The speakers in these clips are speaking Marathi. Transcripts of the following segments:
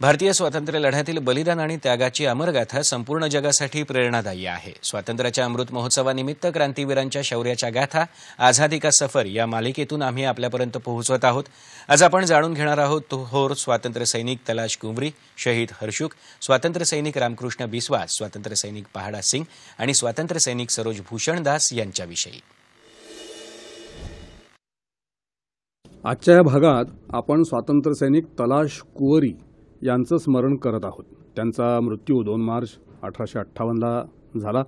भारतीय स्वातंत्र्य लढ्यातील बलिदान आणि त्यागाची अमरगाथा संपूर्ण जगासाठी प्रेरणादायी आहे स्वातंत्र्याच्या अमृत महोत्सवानिमित्त क्रांतीवीरांच्या शौर्याच्या गाथा आझादी का सफर या मालिकेतून आम्ही आपल्यापर्यंत पोहोचवत आहोत आज आपण जाणून घेणार आहोत थोर स्वातंत्र्य सैनिक तलाश कुंबरी शहीद हर्षुक स्वातंत्र्य सैनिक रामकृष्ण बिस्वास स्वातंत्र्य सैनिक पहाडा सिंग आणि स्वातंत्र्य सैनिक सरोज भूषण दास यांच्याविषयी आजच्या या भागात आपण स्वातंत्र्य सैनिक तलाश कुवरी यांचं स्मरण करत आहोत त्यांचा मृत्यू दोन मार्च अठराशे अठ्ठावन्नला झाला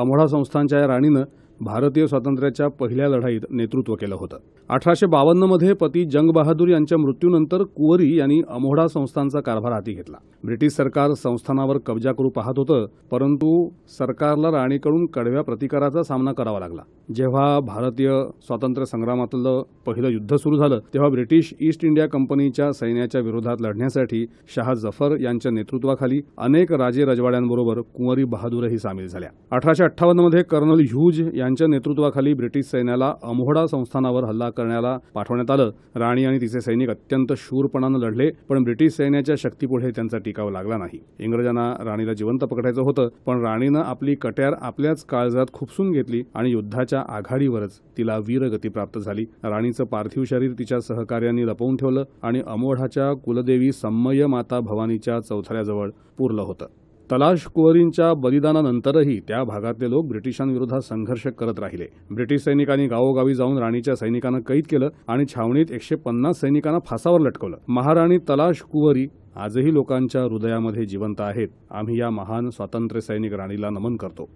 अमोढा संस्थांच्या या राणीनं भारतीय स्वातंत्र्याच्या पहिल्या लढाईत नेतृत्व केलं होतं अठराशे बावन्नमध्ये पती जंग बहादूर यांच्या मृत्यूनंतर कुवरी यांनी अमोढा संस्थांचा कारभार हाती घेतला ब्रिटिश सरकार संस्थानावर कब्जा करू पाहत होतं परंतु सरकारला राणीकडून कडव्या प्रतिकाराचा सामना करावा लागला जेव्हा भारतीय स्वातंत्र्य संग्रामातलं पहिलं युद्ध सुरू झालं तेव्हा ब्रिटिश ईस्ट इंडिया कंपनीच्या सैन्याच्या विरोधात लढण्यासाठी शहा जफर यांच्या नेतृत्वाखाली अनेक राजे रजवाड्यांबरोबर कुंवरी बहादूरही सामील झाल्या अठराशे अठ्ठावन्नमध्ये कर्नल ह्यूज यांनी त्यांच्या नेतृत्वाखाली ब्रिटिश सैन्याला अमोहडा संस्थानावर हल्ला करण्याला पाठवण्यात आलं राणी आणि तिचे सैनिक अत्यंत शूरपणानं लढले पण ब्रिटिश सैन्याच्या शक्तीपुढे त्यांचा टिकाव लागला नाही इंग्रजांना राणीला जिवंत पकडायचं होतं पण राणीनं आपली कट्यार आपल्याच काळजात खुपसून घेतली आणि युद्धाच्या आघाडीवरच तिला वीरगती प्राप्त झाली राणीचं पार्थिव शरीर तिच्या सहकार्यांनी लपवून ठेवलं आणि अमोढाच्या कुलदेवी सम्मय माता भवानीच्या चौथऱ्याजवळ पुरलं होतं तलाशकुवरींच्या बलिदानानंतरही त्या भागातले लोक ब्रिटिशांविरोधात संघर्ष करत राहिले ब्रिटिश सैनिकांनी गावोगावी जाऊन राणीच्या सैनिकांना कैद केलं आणि छावणीत एकशे पन्नास सैनिकांना फासावर लटकवलं महाराणी तलाश कुवरी आजही लोकांच्या हृदयामध्ये जिवंत आहेत आम्ही या महान स्वातंत्र्य सैनिक राणीला नमन करतो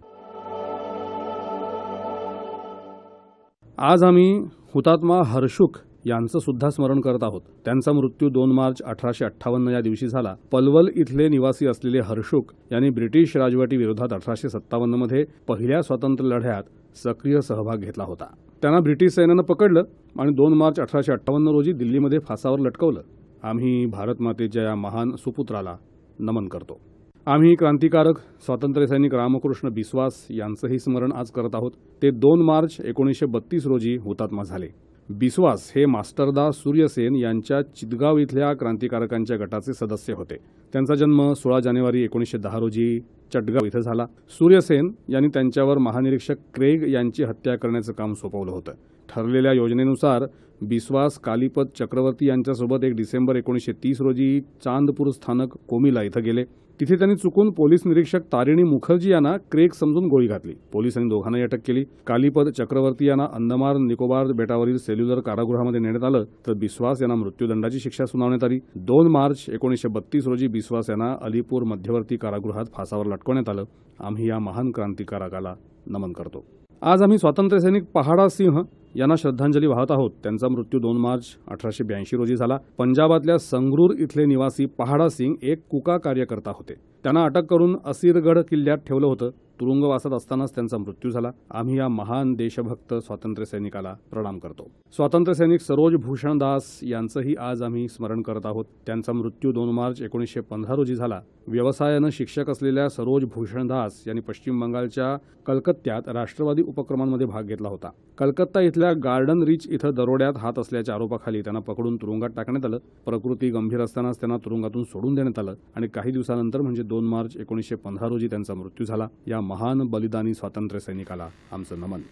आज आम्ही हुतात्मा हर्षुख यांचं सुद्धा स्मरण करत आहोत त्यांचा मृत्यू दोन मार्च अठराशे अठ्ठावन्न या दिवशी झाला पलवल इथले निवासी असलेले हर्षुक यांनी ब्रिटिश राजवटी विरोधात अठराशे सत्तावन्न मध्ये पहिल्या स्वातंत्र्य लढ्यात सक्रिय सहभाग घेतला होता त्यांना ब्रिटिश सैन्यानं पकडलं आणि दोन मार्च अठराशे अठ्ठावन्न रोजी दिल्लीमध्ये फासावर लटकवलं आम्ही भारतमातेच्या या महान सुपुत्राला नमन करतो आम्ही क्रांतिकारक स्वातंत्र्य सैनिक रामकृष्ण बिस्वास यांचंही स्मरण आज करत आहोत ते दोन मार्च एकोणीसशे बत्तीस रोजी हुतात्मा झाले बिस्वास हे मास्टरदा सूर्यसेन यांच्या चितगाव इथल्या क्रांतिकारकांच्या गटाचे सदस्य होते त्यांचा जन्म सोळा जानेवारी एकोणीसशे दहा रोजी चटगाव इथं झाला सूर्यसेन यांनी त्यांच्यावर महानिरीक्षक क्रेग यांची हत्या करण्याचं काम सोपवलं होतं ठरलेल्या योजनेनुसार बिस्वास कालीपत चक्रवर्ती यांच्यासोबत एक डिसेंबर एकोणीसशे तीस रोजी चांदपूर स्थानक कोमिला इथं गेले तिथे त्यांनी चुकून पोलीस निरीक्षक तारिणी मुखर्जी यांना क्रेक समजून गोळी घातली पोलिसांनी दोघांनाही अटक केली कालिपद चक्रवर्ती यांना अंदमान निकोबार बेटावरील सेल्युलर कारागृहामध्ये नेण्यात आलं तर बिस्वास यांना मृत्यूदंडाची शिक्षा सुनावण्यात आली दोन मार्च एकोणीसशे बत्तीस रोजी बिस्वास यांना अलीपूर मध्यवर्ती कारागृहात फासावर लटकवण्यात आलं आम्ही या महान क्रांतिकारकाला नमन करतो आज आम्ही स्वातंत्र्यसैनिक पहाडा सिंह यांना श्रद्धांजली वाहत आहोत त्यांचा मृत्यू दोन मार्च अठराशे ब्याऐंशी रोजी झाला पंजाबातल्या संगरूर इथले निवासी पहाडा सिंग एक कुका कार्यकर्ता होते त्यांना अटक करून असिरगड किल्ल्यात ठेवलं होतं तुरुंगवासात असतानाच त्यांचा मृत्यू झाला आम्ही या महान देशभक्त स्वातंत्र्य सैनिकाला प्रणाम करतो स्वातंत्र्य सैनिक सरोज भूषण दास यांचंही आज आम्ही स्मरण करत आहोत त्यांचा मृत्यू दोन मार्च एकोणीसशे पंधरा रोजी झाला व्यवसायानं शिक्षक असलेल्या सरोज भूषण दास यांनी पश्चिम बंगालच्या कलकत्त्यात राष्ट्रवादी उपक्रमांमध्ये भाग घेतला होता कलकत्ता इथल्या त्या गार्डन रिच इथं दरोड्यात हात असल्याच्या आरोपाखाली त्यांना पकडून तुरुंगात टाकण्यात आलं प्रकृती गंभीर असतानाच त्यांना तुरुंगातून सोडून देण्यात आलं आणि काही दिवसानंतर म्हणजे दोन मार्च एकोणीसशे पंधरा रोजी त्यांचा मृत्यू झाला या महान बलिदानी स्वातंत्र्य सैनिकाला आमचं नमन